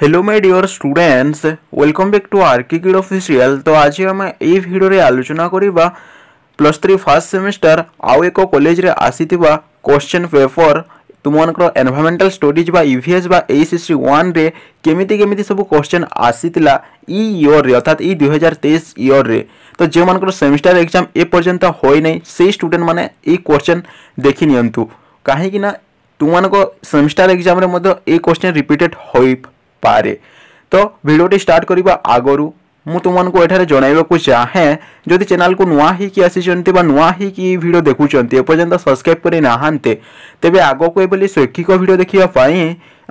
hello my dear students welcome back to RK kid official तो आज आम ए video आलोचना करवा प्लस थ्री फास्ट सेमिस्टर आउ एक कलेज रे आसी क्वेश्चन पेपर तुमर एनभारमेंटाल स्टडीज बा ईभीएस बा एस सी वन रे केमिति सब क्वेश्चन आसीला इ इयर रे अर्थात इ तेईस इयर रे तो जो मानकर सेमिस्टर एग्जाम ए पर्यंत होई नै सेई स्टूडेंट क्वेश्चन देखि नियंतु काहे सेमिस्टार एग्जाम रे मध्य ए क्वेश्चन रिपीटेड होई পাৰে তো ভিডিঅ'টি ষ্টাৰ্ট কৰিব আগৰু ମୁଁ ତୁମମାନଙ୍କୁ ଏଠାରେ ଜଣାଇବାକୁ ଚାହେଁ ଯଦି ଚ୍ୟାନେଲକୁ ନୂଆ ହେଇକି ଆସିଛନ୍ତି ବା ନୂଆ ହେଇକି ଭିଡ଼ିଓ ଦେଖୁଛନ୍ତି ଏପର୍ଯ୍ୟନ୍ତ ସବସ୍କ୍ରାଇବ୍ କରିନାହାନ୍ତି ତେବେ ଆଗକୁ ଏଭଳି ଶୈକ୍ଷିକ ଭିଡ଼ିଓ ଦେଖିବା ପାଇଁ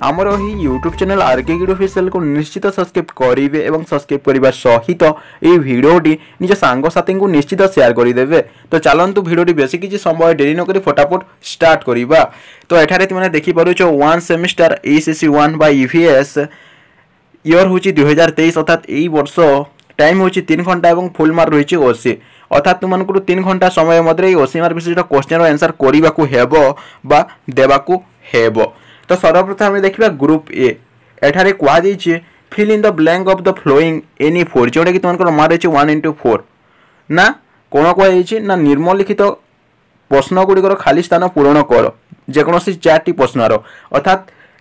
ଆମର ଏହି ୟୁଟ୍ୟୁବ୍ ଚ୍ୟାନେଲ୍ ଆର୍କେ ଗିଡ଼ ଅଫିସିଆଲକୁ ନିଶ୍ଚିତ ସବସ୍କ୍ରାଇବ୍ କରିବେ ଏବଂ ସବସ୍କ୍ରାଇବ୍ କରିବା ସହିତ ଏହି ଭିଡ଼ିଓଟି ନିଜ ସାଙ୍ଗସାଥୀଙ୍କୁ ନିଶ୍ଚିତ ସେୟାର କରିଦେବେ ତ ଚାଲନ୍ତୁ ଭିଡ଼ିଓଟି ବେଶୀ କିଛି ସମୟ ଡେରି ନକରି ଫଟାଫଟ ଷ୍ଟାର୍ଟ କରିବା ତ ଏଠାରେ ତୁମେ ଦେଖିପାରୁଛ one semester E C C one ବା ଇଭିଏସ୍ ইয়র হচ্ছে দুই হাজার তেইশ অর্থাৎ এই বর্ষ টাইম হচ্ছে তিন ঘন্টা এবং ফুল মার্ক রয়েছে অশী অর্থাৎ তুমু তিন ঘন্টা সময় মধ্যে এই অশী মার্ক বিশিষ্ট কোশ্চেন আনসার করা হব বা দেওয়া হব তো সর্বপ্রথম আমি দেখবা গ্রুপ এ এখানে কুহযাইছে fill in the blank of the following any four যেটা কি তোমার মার্ক রয়েছে ওয়ান ইন্টু ফোর না কোণ কুহযাইছে না নিম্নলিখিত প্রশ্নগুড়ির খালি স্থান পূরণ কর যেকোন চারটি প্রশ্নর অর্থাৎ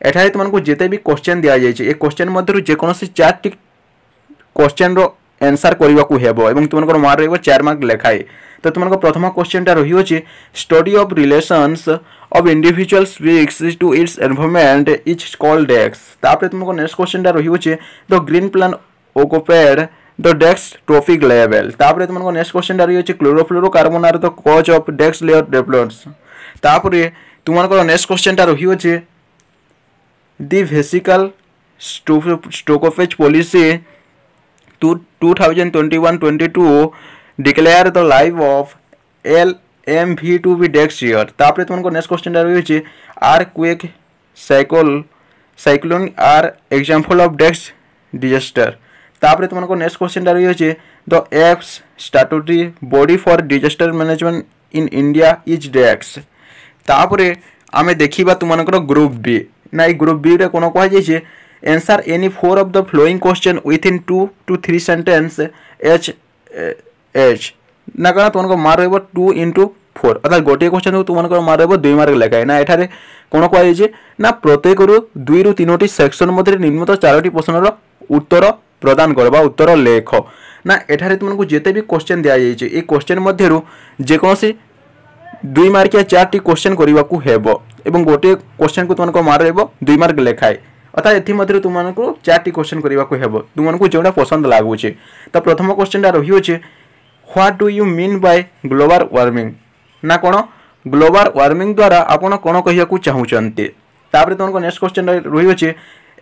ଏଠାରେ ତୁମମାନଙ୍କୁ ଯେତେ ବି କୋଶ୍ଚେନ୍ ଦିଆଯାଇଛି ଏ କୋଶ୍ଚେନ୍ ମଧ୍ୟରୁ ଯେକୌଣସି ଚାରିଟି କୋଶ୍ଚେନ୍ର ଆନ୍ସର୍ କରିବାକୁ ହେବ ଏବଂ ତୁମମାନଙ୍କର ମାର୍କ ରହିବ ଚାରି ମାର୍କ ଲେଖାଏ ତ ତୁମମାନଙ୍କ ପ୍ରଥମ କୋଶ୍ଚେନ୍ଟା ରହିଅଛି study of relations of individual species to its environment it's call dash ତାପରେ ତୁମଙ୍କ ନେକ୍ସଟ କୋଶ୍ଚେନ୍ଟା ରହିଅଛି the green plant occupied the dash trophic level तापर तुमको नेक्स्ट क्वेश्चन रही है chlorofluorocarbon are the cause of dash layer develops तापर तुमको नेक्स्ट क्वेश्चन रही है दि भेसिकल two two thousand twenty one twenty two declare the life the L M V two V next year तापरे तुमको next question डाल रही है earthquake cycle cyclone are example of dash disaster तापरे तुमको नेक्स्ट क्वेश्चन डाल रही है the X statutory body for disaster management in India is dash तापरे आमे देखिबा तुमनकर ग्रुप बी না এই ଗ୍ରୁପ୍ ବିରେ କ'ଣ କୁହାଯାଇଛି answer any four of the following question with two two three sentence each each ନା କାରଣ তোমার মার্ক রহব টু ইন্টু ফোর অর্থাৎ গোটিয়ে কোশ্চেন তোমার মার্ক রহব দুই মার্ক লেখায় না এখানে কোণ কুয়াছে না প্রত্যেকরু দুই রু তিনোটি সেকশন মধ্যে নিম্নত চারোটি প্রশ্নর উত্তর প্রদান কর বা উত্তর লেখ না এখানে তোমাকে যেতে বি কোশ্চেন দিয়া যাই এই কোশ্চেন মধ্যে যেকোন দুই মার্কিয়া চারটি কোশ্চেন করা হব ଏବଂ ଗୋଟିଏ କୋଶ୍ଚିନ୍କୁ ତୁମମାନଙ୍କ ମାର୍କ ରହିବ ଦୁଇ ମାର୍କ ଲେଖାଏ ଅର୍ଥାତ୍ ଏଥିମଧ୍ୟରୁ ତୁମମାନଙ୍କୁ ଚାରିଟି କୋଶ୍ଚିନ୍ କରିବାକୁ ହେବ ତୁମମାନଙ୍କୁ ଯେଉଁଟା ପସନ୍ଦ ଲାଗୁଛି ତ ପ୍ରଥମ କୋଶ୍ଚିନ୍ଟା ରହିଅଛି what do you mean by global warming ନା କ'ଣ ଗ୍ଲୋବାଲ୍ ୱାର୍ମିଂ ଦ୍ୱାରା ଆପଣ କ'ଣ କହିବାକୁ ଚାହୁଁଛନ୍ତି ତାପରେ ତୁମଙ୍କ ନେକ୍ସଟ କୋଶ୍ଚିନ୍ ରହିଅଛି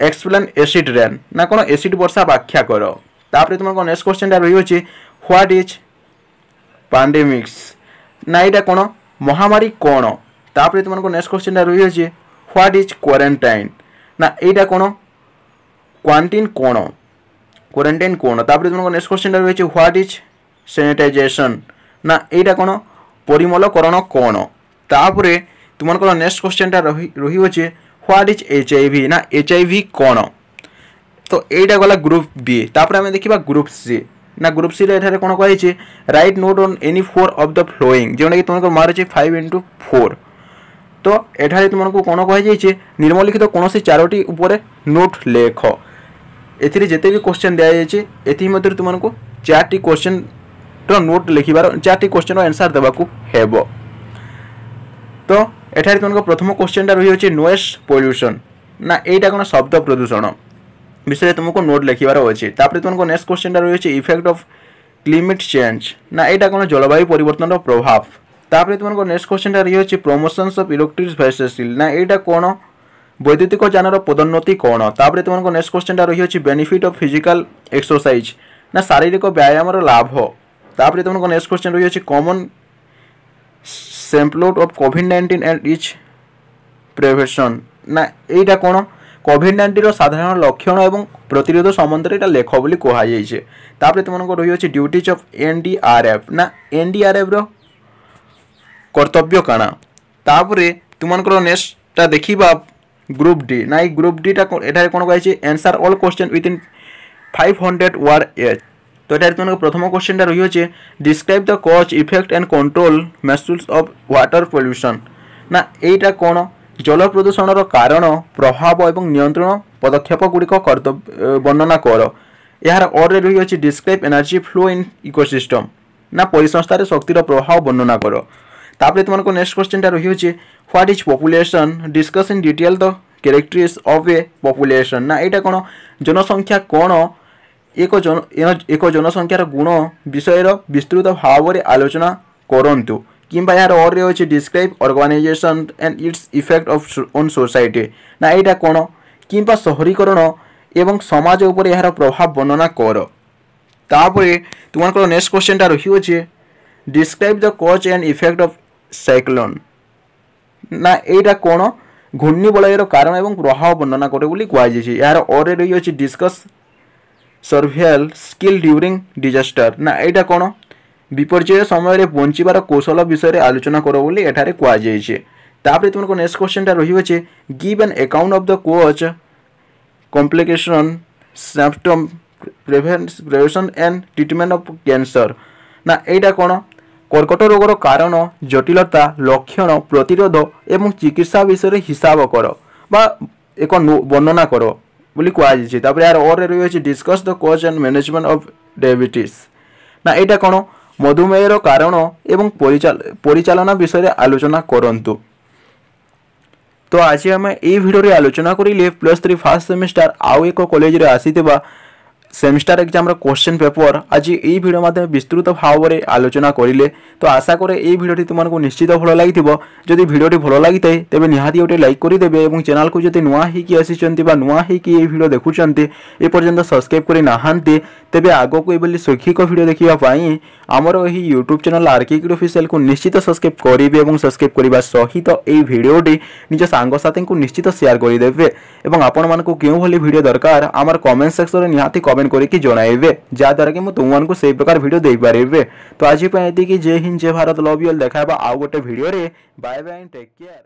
ଏକ୍ସପ୍ଲେନ୍ ଏସିଡ୍ ରେନ୍ ନା କ'ଣ ଏସିଡ୍ ବର୍ଷା ବ୍ୟାଖ୍ୟା କର ତାପରେ ତୁମଙ୍କ ନେକ୍ସଟ କୋଶ୍ଚିନ୍ଟା ରହିଅଛି ହ୍ୱାଟ୍ ଇଜ୍ ପାଣ୍ଡେମିକ୍ସ ନା ଏଇଟା କ'ଣ ମହାମାରୀ କ'ଣ তাপরে তোমার নেক্সট কোশ্চেনটা রয়েছে হোয়াট ইজ কোয়ারেন্টাইন না এইটা কোনো কোয়ারেন্টাইন কোণ কোয়ারেন্টাইন কোণ তাপরে তোমার নেক্সট কোশ্চেনটা রয়েছে হোয়াট ইজ স্যানিটাইজেসন না এইটা কোনো পরিমলকরণ কোণ তাপরে তোমার নেক্সট কোশ্চেনটা রহি রহিছে হোয়াট ইজ এইচ আইভি না এইচ আইভি কোণ তো এইটা গলা গ্রুপ বি তাপরে আমি দেখিবা গ্রুপ সি না গ্রুপ সিরে এখানে কোণ কহিছে write note on any four of the following যেটা কি তোমার মার্ক হচ্ছে ফাইভ ইন্টু ফোর ତ ଏଠାରେ ତୁମକୁ କ'ଣ କୁହାଯାଇଛି ନିମ୍ନଲିଖିତ କୌଣସି ଚାରୋଟି ଉପରେ ନୋଟ୍ ଲେଖ ଏଥିରେ ଯେତେ ବି କୋଶ୍ଚେନ୍ ଦିଆଯାଇଛି ଏଥି ମଧ୍ୟରୁ ତୁମକୁ ଚାରିଟି କୋଶ୍ଚେନ୍ର ନୋଟ୍ ଲେଖିବାର ଚାରିଟି କୋଶ୍ଚେନ୍ର ଆନ୍ସର୍ ଦେବାକୁ ହେବ ତ ଏଠାରେ ତୁମଙ୍କ ପ୍ରଥମ କୋଶ୍ଚେନ୍ଟା ରହିଅଛି ନୋଏସ୍ ପଲ୍ୟୁସନ୍ ନା ଏଇଟା କ'ଣ ଶବ୍ଦ ପ୍ରଦୂଷଣ ବିଷୟରେ ତୁମକୁ ନୋଟ୍ ଲେଖିବାର ଅଛି ତାପରେ ତୁମଙ୍କ ନେକ୍ସଟ କୋଶ୍ଚେନ୍ଟା ରହିଅଛି ଇଫେକ୍ଟ ଅଫ୍ କ୍ଲିମେଟ୍ ଚେଞ୍ଜ ନା ଏଇଟା କ'ଣ ଜଳବାୟୁ ପରିବର୍ତ୍ତନର ପ୍ରଭାବ ତାପରେ ତୁମର ନେକ୍ସଟ କ୍ୱେଶ୍ଚନଟା ରହିଅଛି ପ୍ରମୋସନ୍ସ ଅଫ୍ ଇଲେକ୍ଟ୍ରିକ୍ ଭେସେସିଲ୍ ନା ଏଇଟା କ'ଣ ବୈଦ୍ୟୁତିକ ଯାନର ପଦୋନ୍ନତି କ'ଣ ତାପରେ ତୁମର ନେକ୍ସଟ କ୍ୱେଶ୍ଚନଟା ରହିଅଛି ବେନିଫିଟ୍ ଅଫ୍ ଫିଜିକାଲ ଏକ୍ସରସାଇଜ୍ ନା ଶାରୀରିକ ବ୍ୟାୟାମର ଲାଭ ତାପରେ ତୁମର ନେକ୍ସଟ କ୍ୱେଶ୍ଚନ ରହିଅଛି common symptoms of COVID nineteen and its prevention না এইটা কোণ কোভিড নাইন্টিনর সাধারণ লক্ষণ এবং প্রতিরোধ সম্বন্ধে এটা লেখ বলে কুহযাইছে তাপরে তোমার রয়েছে ডিউটিজ অফ এনডিআরএফ না এনডিআরএফর কর্তব্য କର୍ତ୍ତବ୍ୟ କାଣା তোমার নেক্সটটা দেখিবা গ্রুপ ডি না এই গ্রুপ ডিটা ଏଠାରେ କ'ଣ কাজ answer all question within five hundred word each তো এটা তোমার প্রথম কোশ্চেনটা রয়েছে describe the cause effect and control measures of water pollution না এইটা কোন জল প্রদূষণর কারণ প্রভাব এবং নিয়ন্ত্রণ পদক্ষেপগুড়ি কর্তব্য বর্ণনা কর এর অর্ডে রয়েছে describe energy flow in ecosystem না পরিসংস্থার শক্তির প্রভাব বর্ণনা কর ତାପରେ তোমার নেক্সট কোশ্চেনটা ରହିଅଛି what is population discuss in detail the characteristics of a population ନା ଏଇଟା କ'ଣ ଜନସଂଖ୍ୟା କ'ଣ ଏକ ଜନ ଏକ ଜନସଂଖ୍ୟାର ଗୁଣ ବିଷୟର ବିସ୍ତୃତ ଭାବରେ ଆଲୋଚନା କରନ୍ତୁ কিংবা এর অর রয়েছে describe organization and its effect of on society না এইটা কোন কিংবা শহরীকরণ এবং সমাজ উপরে এর প্রভাব বর্ণনা কর তাপরে তোমার নেক্সট কোশ্চেনটা রহিছে describe the cause and effect of cyclone না এইটা কোণ ঘূর্ণিবলয়ের কারণ এবং প্রভাব বর্ণনা করে বলে কুযাই এর অরে রয়েছে discuss survival skill during disaster না এইটা কোণ বিপর্যয় সময়ের বঞ্চবার কৌশল বিষয়ে আলোচনা কর বলে এখানে কুযাই তাপরে তোমার নেক্সট কোশ্চেনটা রয়েছে give an account of the cause complication symptom prevent prevention and treatment of cancer না এইটা কোণ କର୍କଟ ରୋଗର କାରଣ ଜଟିଳତା ଲକ୍ଷଣ ପ୍ରତିରୋଧ ଏବଂ ଚିକିତ୍ସା ବିଷୟରେ ହିସାବ କର ବା ଏକ ବର୍ଣ୍ଣନା କର ବୋଲି କୁହାଯାଇଛି ତାପରେ ଏହାର ଓରେ ରହିଅଛି discuss the cause and management of diabetes ନା ଏଇଟା କ'ଣ ମଧୁମେହର କାରଣ ଏବଂ ପରିଚାଳନା ବିଷୟରେ ଆଲୋଚନା କରନ୍ତୁ ତ ଆଜି ଆମେ ଏଇ ଭିଡ଼ିଓରେ ଆଲୋଚନା କରିଲେ ପ୍ଲସ୍ ଥ୍ରୀ ଫାର୍ଷ୍ଟ ସେମିଷ୍ଟାର ଆଉ ଏକ କଲେଜରେ ଆସିଥିବା সেমিস্টার এক্সামের কোশ্চেন পেপর আজ এই ভিডিও মাধ্যমে বিস্তৃত ভাবে আলোচনা করলে তো আশা করে এই ভিডিওটি তোমার নিশ্চিত ভালো লাগি যদি ভিডিওটি ভালো লাগি থাকে তবে নিহতি গোটে লাইক করেদেবে এবং চ্যানেলকে যদি নূয়া হয়েকি আসিছেন বা নূয়া হয়েকি এই ভিডিও দেখুম এ পর্যন্ত সবসক্রাইব করে না তেবে আগক এইভাবে শৈক্ষিক ভিডিও দেখা আমার এই ইউট্যুব চ্যানেল আর্কিক অফিসিয়াল নিশ্চিত সবসক্রাইব করবে এবং সবসক্রাইব করা সহিত এই ভিডিওটি নিজ সাংসাথী নিশ্চিত সেয়ার করে দেবে এবং আপনার কেউভাবে ভিডিও দরকার আমার কমেন্ট সেকশনে নিহতি কমেন্ট कमेंट करके जोन जहाद्वारा कि तुमको से प्रकार भिड दे पारे तो आज ये जय हिंद जय भारत लव यू देखा आउ गोटे video bye bye take care